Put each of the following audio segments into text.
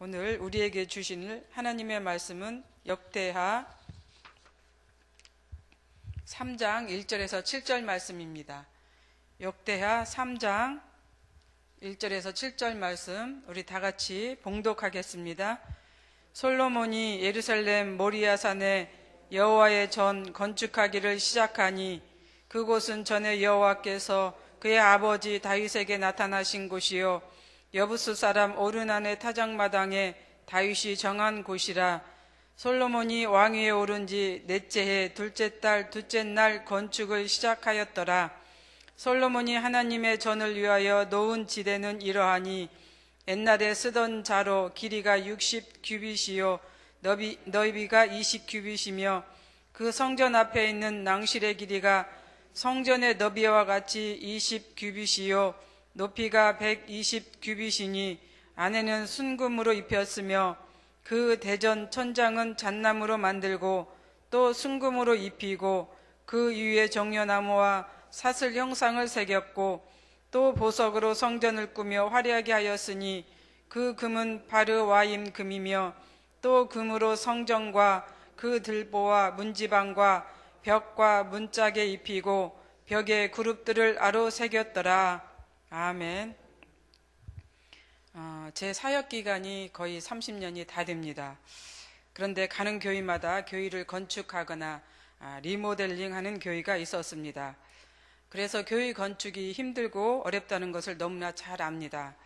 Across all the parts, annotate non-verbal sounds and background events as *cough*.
오늘 우리에게 주신 하나님의 말씀은 역대하 3장 1절에서 7절 말씀입니다. 역대하 3장 1절에서 7절 말씀 우리 다 같이 봉독하겠습니다. 솔로몬이 예루살렘 모리아 산에 여호와의 전 건축하기를 시작하니 그곳은 전에 여호와께서 그의 아버지 다윗에게 나타나신 곳이요 여부스 사람 오르난의 타작마당에 다윗이 정한 곳이라 솔로몬이 왕위에 오른 지 넷째 해 둘째 달 둘째 날 건축을 시작하였더라 솔로몬이 하나님의 전을 위하여 놓은 지대는 이러하니 옛날에 쓰던 자로 길이가 60 규빗이요 너비, 너비가 20 규빗이며 그 성전 앞에 있는 낭실의 길이가 성전의 너비와 같이 20 규빗이요 높이가 120 규빗이니 안에는 순금으로 입혔으며 그 대전 천장은 잣나무로 만들고 또 순금으로 입히고 그 위에 정려나무와 사슬 형상을 새겼고 또 보석으로 성전을 꾸며 화려하게 하였으니 그 금은 바르와임 금이며 또 금으로 성전과 그 들보와 문지방과 벽과 문짝에 입히고 벽에 그룹들을 아로 새겼더라. 아멘. 어, 제 사역 기간이 거의 30년이 다 됩니다. 그런데 가는 교회마다 교회를 건축하거나 아, 리모델링하는 교회가 있었습니다. 그래서 교회 건축이 힘들고 어렵다는 것을 너무나 잘 압니다.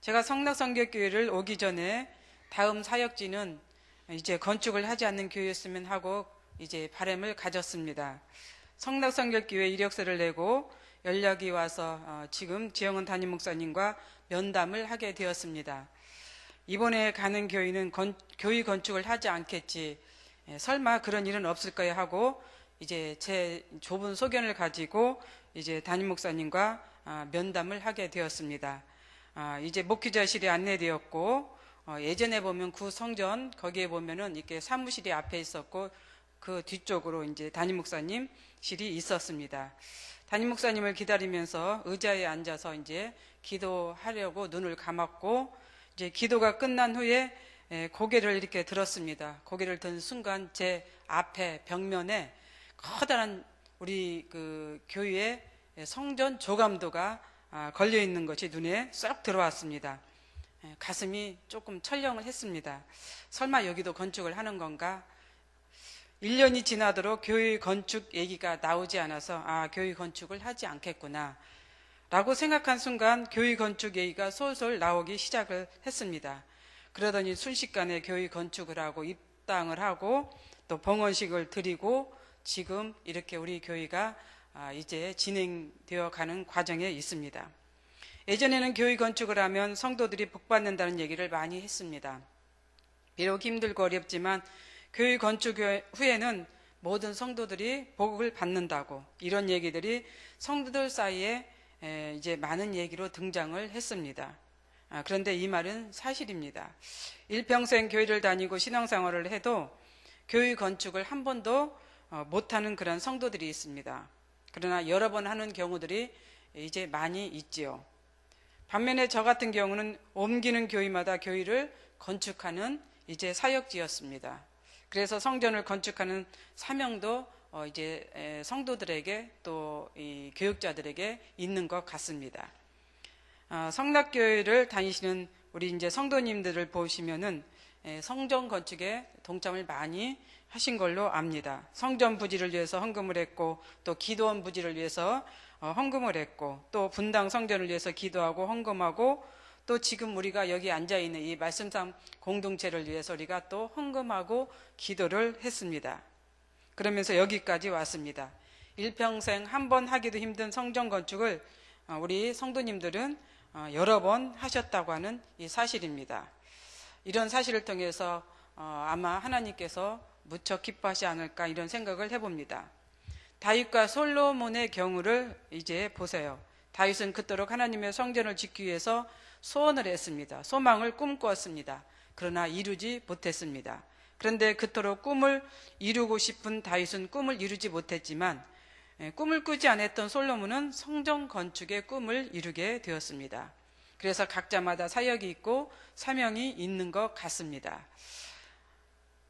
제가 성락성격교회를 오기 전에 다음 사역지는 이제 건축을 하지 않는 교회였으면 하고 이제 바램을 가졌습니다. 성락성결교회 이력서를 내고 연락이 와서 어, 지금 지영은 담임 목사님과 면담을 하게 되었습니다. 이번에 가는 교회는 건, 교회 건축을 하지 않겠지. 예, 설마 그런 일은 없을 거야 하고 이제 제 좁은 소견을 가지고 이제 담임 목사님과 아, 면담을 하게 되었습니다. 아, 이제 목회자실이 안내되었고 어, 예전에 보면 구 그 성전 거기에 보면은 이렇게 사무실이 앞에 있었고 그 뒤쪽으로 이제 담임 목사님 실이 있었습니다. 담임 목사님을 기다리면서 의자에 앉아서 이제 기도하려고 눈을 감았고 이제 기도가 끝난 후에 예, 고개를 이렇게 들었습니다. 고개를 든 순간 제 앞에 벽면에 커다란 우리 그 교회의 성전 조감도가 아, 걸려 있는 것이 눈에 쏙 들어왔습니다. 예, 가슴이 조금 철렁을 했습니다. 설마 여기도 건축을 하는 건가? 1년이 지나도록 교회 건축 얘기가 나오지 않아서 아, 교회 건축을 하지 않겠구나. 라고 생각한 순간 교회 건축 얘기가 솔솔 나오기 시작을 했습니다. 그러더니 순식간에 교회 건축을 하고 입당을 하고 또 봉헌식을 드리고 지금 이렇게 우리 교회가 아, 이제 진행되어 가는 과정에 있습니다. 예전에는 교회 건축을 하면 성도들이 복받는다는 얘기를 많이 했습니다. 비록 힘들고 어렵지만 교회 그 건축 후에는 모든 성도들이 복을 받는다고 이런 얘기들이 성도들 사이에 이제 많은 얘기로 등장을 했습니다. 아, 그런데 이 말은 사실입니다. 일평생 교회를 다니고 신앙생활을 해도 교회 건축을 한 번도 어, 못하는 그런 성도들이 있습니다. 그러나 여러 번 하는 경우들이 이제 많이 있지요. 반면에 저 같은 경우는 옮기는 교회마다 교회를 건축하는 이제 사역지였습니다. 그래서 성전을 건축하는 사명도 어, 이제 성도들에게 또 교육자들에게 있는 것 같습니다. 어, 성락교회를 다니시는 우리 이제 성도님들을 보시면은 성전 건축에 동참을 많이 하신 걸로 압니다. 성전 부지를 위해서 헌금을 했고 또 기도원 부지를 위해서 어, 헌금을 했고 또 분당 성전을 위해서 기도하고 헌금하고 또 지금 우리가 여기 앉아 있는 이 말씀상 공동체를 위해서 우리가 또 헌금하고 기도를 했습니다. 그러면서 여기까지 왔습니다. 일평생 한 번 하기도 힘든 성전 건축을 어, 우리 성도님들은 어, 여러 번 하셨다고 하는 이 사실입니다. 이런 사실을 통해서 어, 아마 하나님께서 무척 기뻐하지 않을까 이런 생각을 해봅니다. 다윗과 솔로몬의 경우를 이제 보세요. 다윗은 그토록 하나님의 성전을 짓기 위해서 소원을 했습니다. 소망을 꿈꾸었습니다 그러나 이루지 못했습니다. 그런데 그토록 꿈을 이루고 싶은 다윗은 꿈을 이루지 못했지만 예, 꿈을 꾸지 않았던 솔로몬은 성전 건축의 꿈을 이루게 되었습니다. 그래서 각자마다 사역이 있고 사명이 있는 것 같습니다.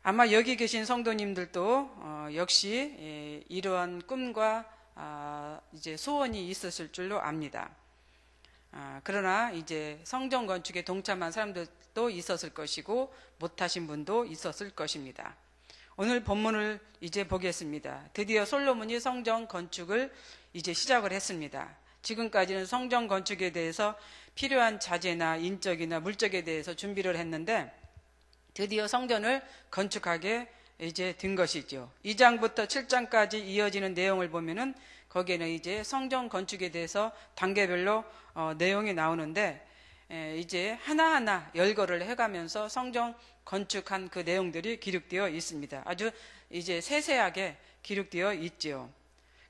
아마 여기 계신 성도님들도 어, 역시 예, 이러한 꿈과 아, 이제 소원이 있었을 줄로 압니다. 아, 그러나 이제 성전 건축에 동참한 사람들도 있었을 것이고 못하신 분도 있었을 것입니다. 오늘 본문을 이제 보겠습니다. 드디어 솔로몬이 성전 건축을 이제 시작을 했습니다. 지금까지는 성전 건축에 대해서 필요한 자재나 인적이나 물적에 대해서 준비를 했는데 드디어 성전을 건축하게 이제 된 것이죠. 2장부터 7장까지 이어지는 내용을 보면은 거기에는 이제 성전 건축에 대해서 단계별로 어, 내용이 나오는데 에, 예, 이제 하나하나 열거를 해가면서 성전 건축한 그 내용들이 기록되어 있습니다. 아주 이제 세세하게 기록되어 있지요.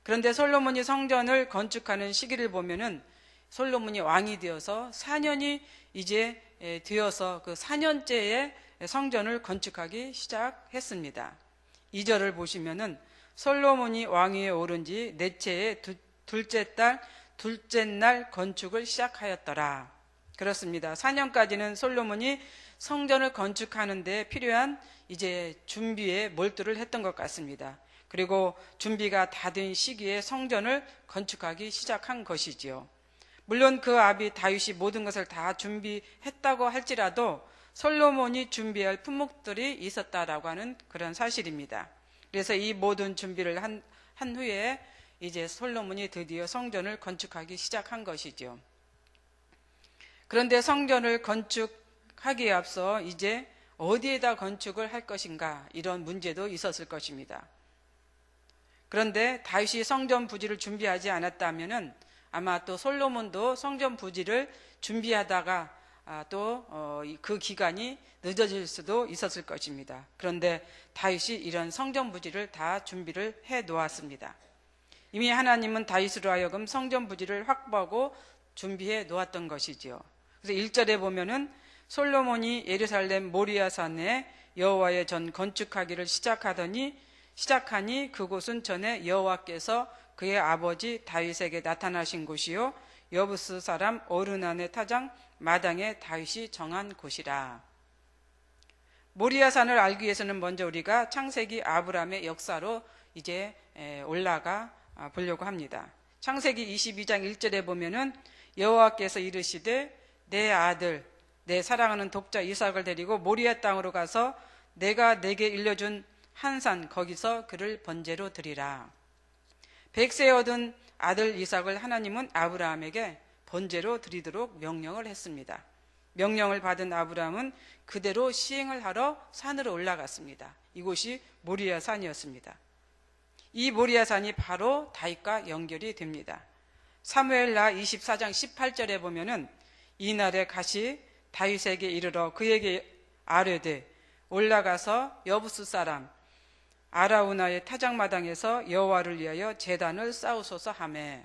그런데 솔로몬이 성전을 건축하는 시기를 보면은 솔로몬이 왕이 되어서 4년이 이제 예, 되어서 그 4년째에 성전을 건축하기 시작했습니다. 2절을 보시면은 솔로몬이 왕위에 오른 지 넷째의 둘째 딸 둘째 날 건축을 시작하였더라. 그렇습니다. 4년까지는 솔로몬이 성전을 건축하는 데 필요한 이제 준비에 몰두를 했던 것 같습니다. 그리고 준비가 다 된 시기에 성전을 건축하기 시작한 것이지요. 물론 그 아비 다윗이 모든 것을 다 준비했다고 할지라도 솔로몬이 준비할 품목들이 있었다라고 하는 그런 사실입니다. 그래서 이 모든 준비를 한, 한 후에 이제 솔로몬이 드디어 성전을 건축하기 시작한 것이죠. 그런데 성전을 건축하기에 앞서 이제 어디에다 건축을 할 것인가 이런 문제도 있었을 것입니다. 그런데 다윗이 성전 부지를 준비하지 않았다면 아마 또 솔로몬도 성전 부지를 준비하다가 아, 또그 어, 기간이 늦어질 수도 있었을 것입니다. 그런데 다윗이 이런 성전 부지를 다 준비를 해 놓았습니다. 이미 하나님은 다윗으로 하여금 성전 부지를 확보하고 준비해 놓았던 것이지요. 그래서 1절에 보면은 솔로몬이 예루살렘 모리아산에 여호와의 전 건축하기를 시작하더니 시작하니 그곳은 전에 여호와께서 그의 아버지 다윗에게 나타나신 곳이요 여부스 사람 어르난의 타장 마당에 다윗이 정한 곳이라. 모리아 산을 알기 위해서는 먼저 우리가 창세기 아브람의 역사로 이제 올라가 아, 보려고 합니다. 창세기 22장 1절에 보면은 여호와께서 이르시되 내 아들 내 사랑하는 독자 이삭을 데리고 모리아 땅으로 가서 내가 내게 일려준 한 산 거기서 그를 번제로 드리라. 백세 얻은 아들 이삭을 하나님은 아브라함에게 번제로 드리도록 명령을 했습니다. 명령을 받은 아브라함은 그대로 시행을 하러 산으로 올라갔습니다. 이곳이 모리아 산이었습니다. 이 모리아 산이 바로 다윗과 연결이 됩니다. 사무엘라 24장 18절에 보면은 이날에 가시 다윗에게 이르러 그에게 아뢰되 올라가서 여부수 사람 아라우나의 타작마당에서 여호와를 위하여 재단을 쌓으소서 하매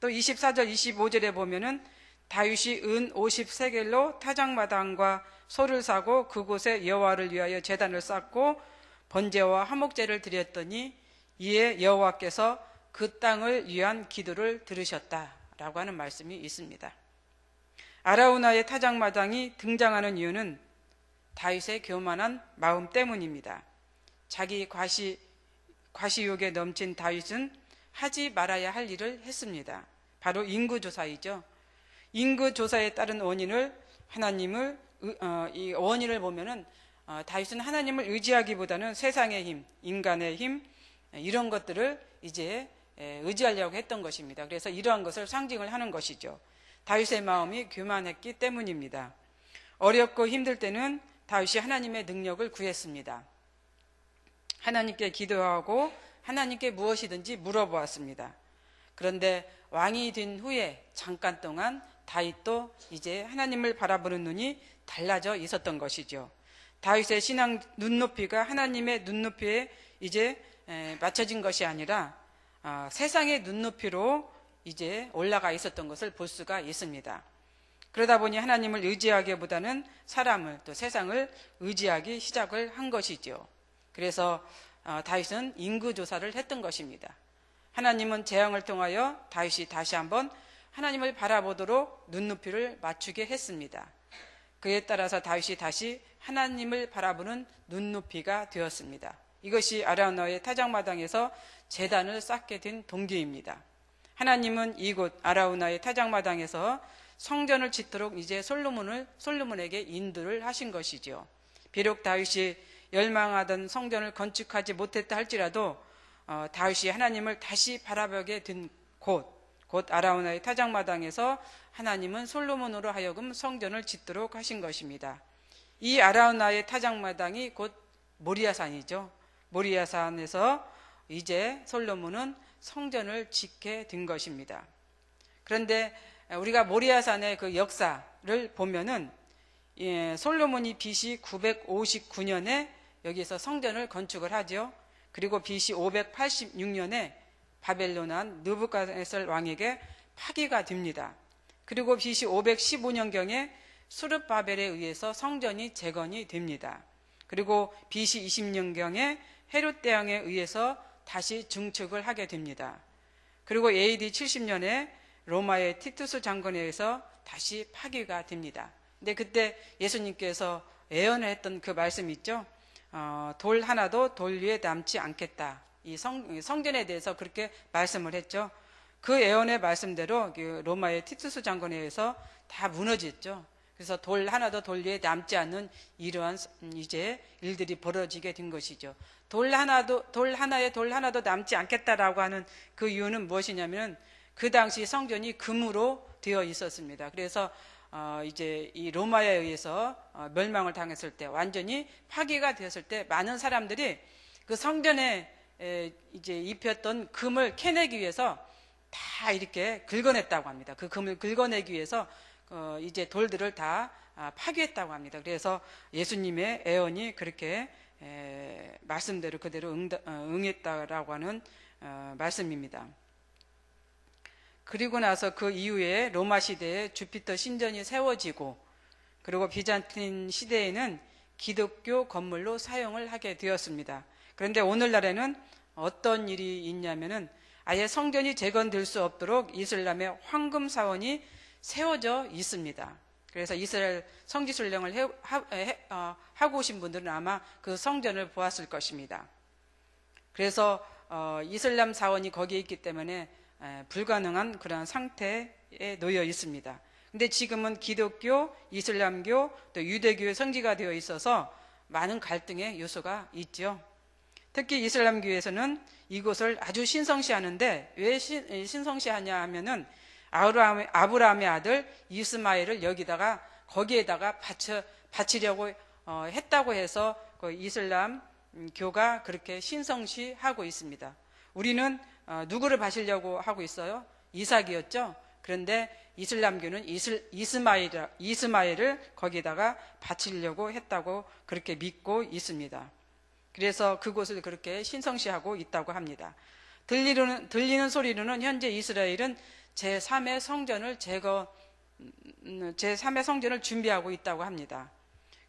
또 24절 25절에 보면은 다윗이 은5 3겔로 타작마당과 소를 사고 그곳에 여호와를 위하여 재단을 쌓고 번제와 화목제를 드렸더니 이에 여호와께서 그 땅을 위한 기도를 들으셨다라고 하는 말씀이 있습니다. 아라우나의 타작마당이 등장하는 이유는 다윗의 교만한 마음 때문입니다. 자기 과시 과시욕에 넘친 다윗은 하지 말아야 할 일을 했습니다. 바로 인구 조사이죠. 인구 조사에 따른 원인을 하나님을 어, 이 원인을 보면은 어, 다윗은 하나님을 의지하기보다는 세상의 힘, 인간의 힘 이런 것들을 이제 의지하려고 했던 것입니다. 그래서 이러한 것을 상징을 하는 것이죠. 다윗의 마음이 교만했기 때문입니다. 어렵고 힘들 때는 다윗이 하나님의 능력을 구했습니다. 하나님께 기도하고 하나님께 무엇이든지 물어보았습니다. 그런데 왕이 된 후에 잠깐 동안 다윗도 이제 하나님을 바라보는 눈이 달라져 있었던 것이죠. 다윗의 신앙 눈높이가 하나님의 눈높이에 이제 맞춰진 것이 아니라 아, 세상의 눈높이로 이제 올라가 있었던 것을 볼 수가 있습니다. 그러다 보니 하나님을 의지하기보다는 사람을 또 세상을 의지하기 시작을 한 것이죠. 그래서 어, 다윗은 인구 조사를 했던 것입니다. 하나님은 재앙을 통하여 다윗이 다시 한번 하나님을 바라보도록 눈높이를 맞추게 했습니다. 그에 따라서 다윗이 다시 하나님을 바라보는 눈높이가 되었습니다. 이것이 아라우나의 타작마당에서 재단을 쌓게 된 동기입니다. 하나님은 이곳 아라우나의 타작마당에서 성전을 짓도록 이제 솔로몬을 솔로몬에게 인도를 하신 것이지요. 비록 다윗이 열망하던 성전을 건축하지 못했다 할지라도 어, 다윗이 하나님을 다시 바라보게 된 곳, 곧 아라우나의 타작마당에서 하나님은 솔로몬으로 하여금 성전을 짓도록 하신 것입니다. 이 아라우나의 타작마당이 곧 모리아산이죠. 모리아산에서 이제 솔로몬은 성전을 짓게 된 것입니다. 그런데 우리가 모리아산의 그 역사를 보면은 예, 솔로몬이 BC 959년에 여기에서 성전을 건축을 하죠. 그리고 BC 586년에 바벨론한 느부갓네살 왕에게 파괴가 됩니다. 그리고 BC 515년경에 수르바벨에 의해서 성전이 재건이 됩니다. 그리고 BC 20년경에 헤롯 대왕에 의해서 다시 증축을 하게 됩니다. 그리고 AD 70년에 로마의 티투스 장군에 의해서 다시 파괴가 됩니다. 근데 그때 예수님께서 예언을 했던 그 말씀 있죠? 어, 돌 하나도 돌 위에 남지 않겠다. 이 성, 성전에 대해서 그렇게 말씀을 했죠. 그 예언의 말씀대로 그 로마의 티투스 장군에 의해서 다 무너졌죠. 그래서 돌 하나도 돌 위에 남지 않는 이러한 음, 이제 일들이 벌어지게 된 것이죠. 돌 하나도 돌 하나에 돌 하나도 남지 않겠다라고 하는 그 이유는 무엇이냐면 그 당시 성전이 금으로 되어 있었습니다. 그래서 어, 이제 이 로마에 의해서 어, 멸망을 당했을 때 완전히 파괴가 되었을 때 많은 사람들이 그 성전에 에, 이제 입혔던 금을 캐내기 위해서 다 이렇게 긁어냈다고 합니다. 그 금을 긁어내기 위해서 어, 이제 돌들을 다 아, 파괴했다고 합니다. 그래서 예수님의 애언이 그렇게 에, 말씀대로 그대로 응, 어, 응했다라고 하는 어, 말씀입니다. 그리고 나서 그 이후에 로마 시대에 주피터 신전이 세워지고 그리고 비잔틴 시대에는 기독교 건물로 사용을 하게 되었습니다. 그런데 오늘날에는 어떤 일이 있냐면은 아예 성전이 재건될 수 없도록 이슬람의 황금 사원이 세워져 있습니다. 그래서 이스라엘 성지순령을 어, 하고 오신 분들은 아마 그 성전을 보았을 것입니다. 그래서 어, 이슬람 사원이 거기에 있기 때문에 불가능한 그러한 상태에 놓여 있습니다. 근데 지금은 기독교, 이슬람교, 또 유대교의 성지가 되어 있어서 많은 갈등의 요소가 있죠. 특히 이슬람교에서는 이곳을 아주 신성시하는데 왜 신, 성시하냐 하면은 아브라함의, 아브라함의 아들 이스마엘을 여기다가 거기에다가 바쳐, 바치려고 어, 했다고 해서 그 이슬람 교가 그렇게 신성시하고 있습니다. 우리는 아, 누구를 바시려고 하고 있어요? 이삭이었죠. 그런데 이슬람교는 이슬, 이스마일, 이스마일을 거기다가 바치려고 했다고 그렇게 믿고 있습니다. 그래서 그곳을 그렇게 신성시하고 있다고 합니다. 들리는, 들리는 소리로는 현재 이스라엘은 제3의 성전을 제거, 음, 제3의 성전을 준비하고 있다고 합니다.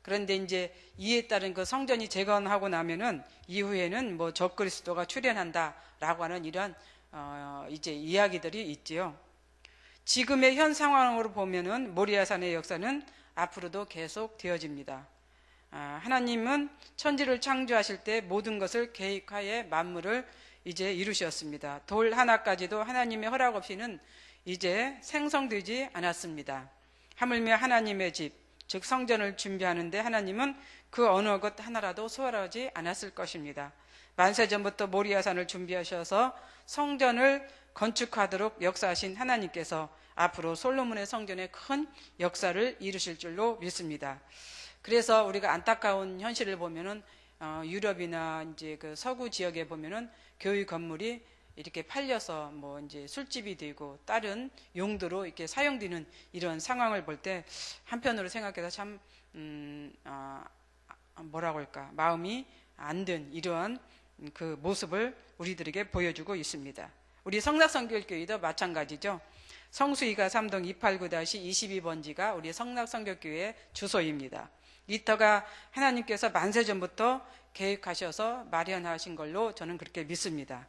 그런데 이제 이에 따른 그 성전이 재건하고 나면은 이후에는 뭐 적그리스도가 출현한다 라고 하는 이런 어, 이제 이야기들이 있지요. 지금의 현 상황으로 보면은 모리아산의 역사는 앞으로도 계속 되어집니다. 아, 하나님은 천지를 창조하실 때 모든 것을 계획하에 만물을 이제 이루셨습니다. 돌 하나까지도 하나님의 허락 없이는 이제 생성되지 않았습니다. 하물며 하나님의 집, 즉 성전을 준비하는데 하나님은 그 어느 것 하나라도 소홀하지 않았을 것입니다. 만세 전부터 모리아산을 준비하셔서 성전을 건축하도록 역사하신 하나님께서 앞으로 솔로몬의 성전에 큰 역사를 이루실 줄로 믿습니다. 그래서 우리가 안타까운 현실을 보면은 어, 유럽이나 이제 그 서구 지역에 보면은 교회 건물이 이렇게 팔려서 뭐 이제 술집이 되고 다른 용도로 이렇게 사용되는 이런 상황을 볼 때 한편으로 생각해서 참 음, 어, 뭐라고 할까 마음이 안 든 이러한 그 모습을 우리들에게 보여주고 있습니다. 우리 성락성결교회도 마찬가지죠. 성수이가 3동 289-22번지가 우리 성락성결교회 의 주소입니다. 이터가 하나님께서 만세 전부터 계획하셔서 마련하신 걸로 저는 그렇게 믿습니다.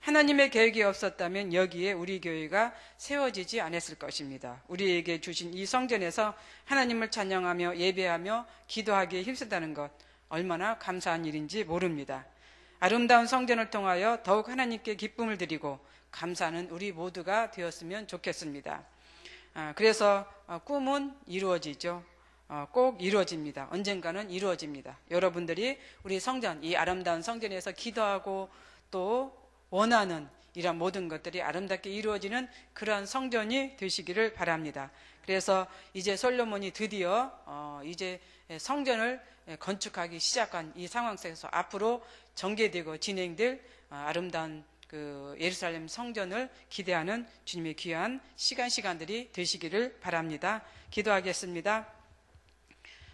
하나님의 계획이 없었다면 여기에 우리 교회가 세워지지 않았을 것입니다. 우리에게 주신 이 성전에서 하나님을 찬양하며 예배하며 기도하기에 힘쓰다는 것 얼마나 감사한 일인지 모릅니다. 아름다운 성전을 통하여 더욱 하나님께 기쁨을 드리고 감사하는 우리 모두가 되었으면 좋겠습니다. 아, 그래서 어, 꿈은 이루어지죠. 어, 꼭 이루어집니다. 언젠가는 이루어집니다. 여러분들이 우리 성전, 이 아름다운 성전에서 기도하고 또 원하는 이런 모든 것들이 아름답게 이루어지는 그러한 성전이 되시기를 바랍니다. 그래서 이제 솔로몬이 드디어 어, 이제 성전을 예, 건축하기 시작한 이 상황 속에서 앞으로 전개되고 진행될 어, 아름다운 그 예루살렘 성전을 기대하는 주님의 귀한 시간 시간들이 되시기를 바랍니다. 기도하겠습니다.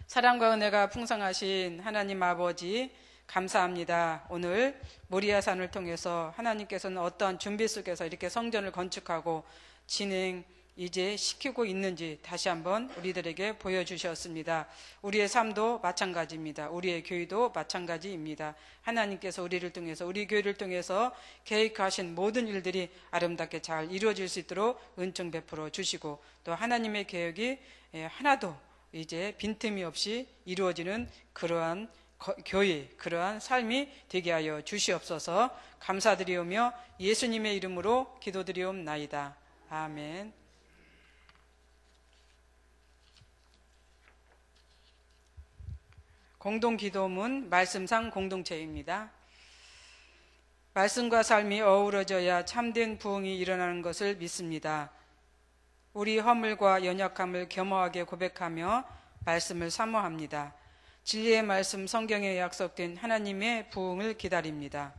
사랑과 은혜가 풍성하신 하나님 아버지 감사합니다. 오늘 모리아산을 통해서 하나님께서는 어떠한 준비 속에서 이렇게 성전을 건축하고 진행 이제 시키고 있는지 다시 한번 우리들에게 보여주셨습니다. 우리의 삶도 마찬가지입니다. 우리의 교회도 마찬가지입니다. 하나님께서 우리를 통해서 우리 교회를 통해서 계획하신 모든 일들이 아름답게 잘 이루어질 수 있도록 은총 베풀어 주시고 또 하나님의 계획이 예, 하나도 이제 빈틈이 없이 이루어지는 그러한 교회 그러한 삶이 되게 하여 주시옵소서 감사드리오며 예수님의 이름으로 기도드리옵나이다. 아멘. 공동 기도문 말씀상 공동체입니다. 말씀과 삶이 어우러져야 참된 부흥이 일어나는 것을 믿습니다. 우리 허물과 연약함을 겸허하게 고백하며 말씀을 사모합니다. 진리의 말씀 성경에 약속된 하나님의 부흥을 기다립니다.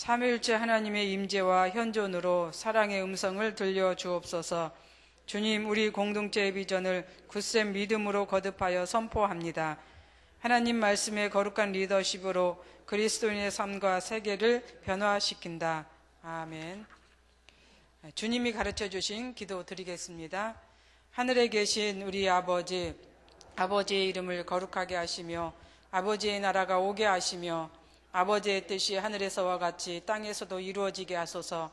삼위일체 하나님의 임재와 현존으로 사랑의 음성을 들려 주옵소서. 주님, 우리 공동체의 비전을 굳센 믿음으로 거듭하여 선포합니다. 하나님 말씀의 거룩한 리더십으로 그리스도인의 삶과 세계를 변화시킨다. 아멘. 주님이 가르쳐 주신 기도 드리겠습니다. 하늘에 계신 우리 아버지, 아버지의 이름을 거룩하게 하시며 아버지의 나라가 오게 하시며 아버지의 뜻이 하늘에서와 같이 땅에서도 이루어지게 하소서.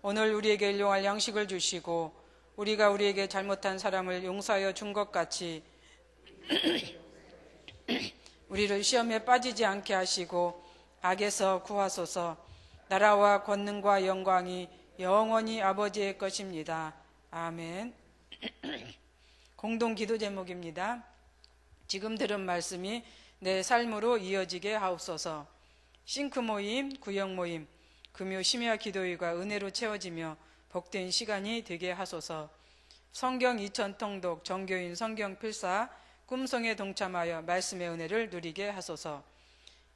오늘 우리에게 일용할 양식을 주시고 우리가 우리에게 잘못한 사람을 용서하여 준 것 같이 *clears throat* 우리를 시험에 빠지지 않게 하시고 악에서 구하소서. 나라와 권능과 영광이 영원히 아버지의 것입니다. 아멘. *clears throat* 공동 기도 제목입니다. 지금 들은 말씀이 내 삶으로 이어지게 하옵소서. 싱크 모임, 구역 모임, 금요 심야 기도회가 은혜로 채워지며 복된 시간이 되게 하소서. 성경 2천 통독 정교인 성경 필사 꿈성에 동참하여 말씀의 은혜를 누리게 하소서.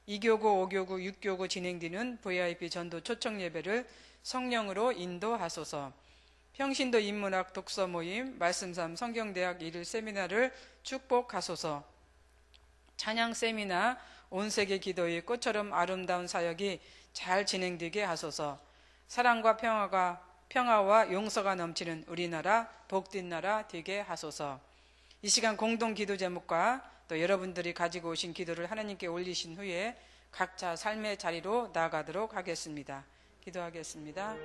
2교구, 5교구, 6교구 진행되는 VIP 전도 초청 예배를 성령으로 인도하소서. 평신도 인문학 독서 모임 말씀삼 성경대학 1일 세미나를 축복하소서. 찬양 세미나 온 세계 기도의 꽃처럼 아름다운 사역이 잘 진행되게 하소서. 사랑과 평화가 평화와 용서가 넘치는 우리나라 복된 나라 되게 하소서. 이 시간 공동 기도 제목과 또 여러분들이 가지고 오신 기도를 하나님께 올리신 후에 각자 삶의 자리로 나아가도록 하겠습니다. 기도하겠습니다.